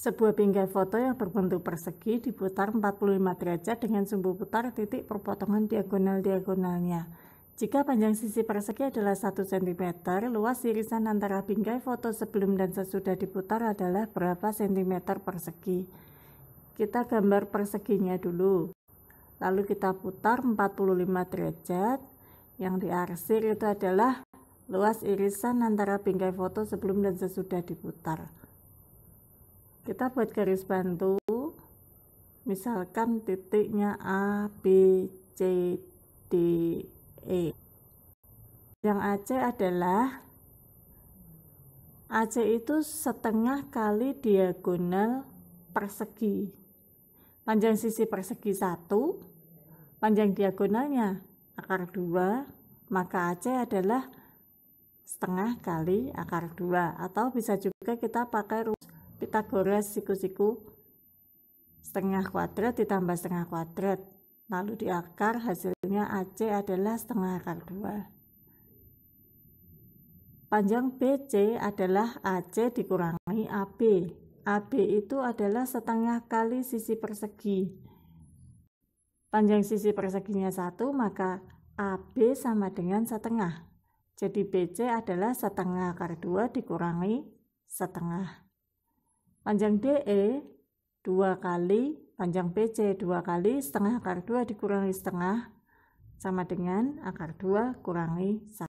Sebuah bingkai foto yang berbentuk persegi diputar 45 derajat dengan sumbu putar titik perpotongan diagonal-diagonalnya. Jika panjang sisi persegi adalah 1 cm, luas irisan antara bingkai foto sebelum dan sesudah diputar adalah berapa cm persegi. Kita gambar perseginya dulu. Lalu kita putar 45 derajat. Yang diarsir itu adalah luas irisan antara bingkai foto sebelum dan sesudah diputar kita buat garis bantu misalkan titiknya A, B, C, D, E yang AC adalah AC itu setengah kali diagonal persegi panjang sisi persegi 1 panjang diagonalnya akar 2 maka AC adalah setengah kali akar 2 atau bisa juga kita pakai rumus Pitagoras siku-siku setengah kuadrat ditambah setengah kuadrat lalu diakar hasilnya AC adalah setengah akar 2 panjang BC adalah AC dikurangi AB AB itu adalah setengah kali sisi persegi panjang sisi perseginya 1 maka AB sama dengan setengah jadi BC adalah setengah akar 2 dikurangi setengah Panjang DE 2 kali panjang PC 2 kali setengah akar 2 dikurangi setengah sama dengan akar 2 kurangi 1.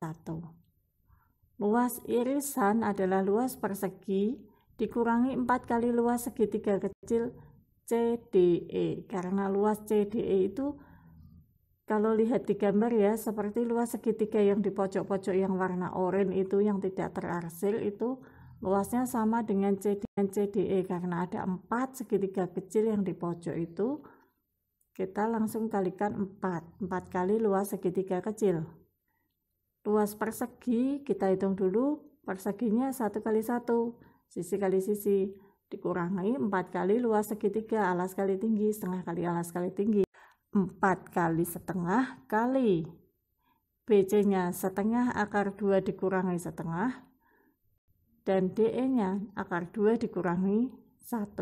Luas irisan adalah luas persegi dikurangi 4 kali luas segitiga kecil CDE karena luas CDE itu kalau lihat di gambar ya seperti luas segitiga yang di pojok-pojok yang warna oranye itu yang tidak terarsir itu Luasnya sama dengan C dan CDE karena ada 4 segitiga kecil yang di pojok itu. Kita langsung kalikan 4. 4 kali luas segitiga kecil. Luas persegi kita hitung dulu. Perseginya 1 kali 1. Sisi kali sisi. Dikurangi 4 kali luas segitiga alas kali tinggi. Setengah kali alas kali tinggi. 4 kali setengah kali. BC-nya setengah akar 2 dikurangi setengah dan DE-nya akar 2 dikurangi 1.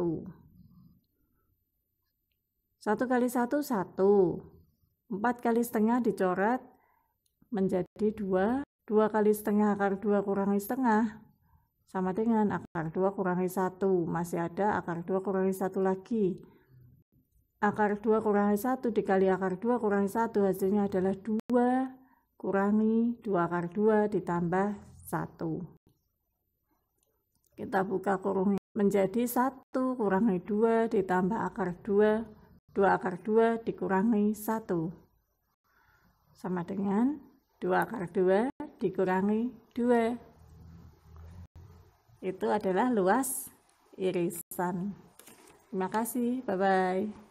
1 kali 1, 1. 4 kali setengah dicoret menjadi 2. 2 kali setengah akar 2 kurangi setengah sama dengan akar 2 kurangi 1. Masih ada akar 2 kurangi 1 lagi. Akar 2 kurangi 1 dikali akar 2 kurangi 1 hasilnya adalah 2 kurangi 2 akar 2 ditambah 1. Kita buka kurungnya menjadi satu kurangi dua ditambah akar dua dua akar dua dikurangi satu Sama dengan dua akar dua dikurangi dua Itu adalah luas irisan. Terima kasih. Bye-bye.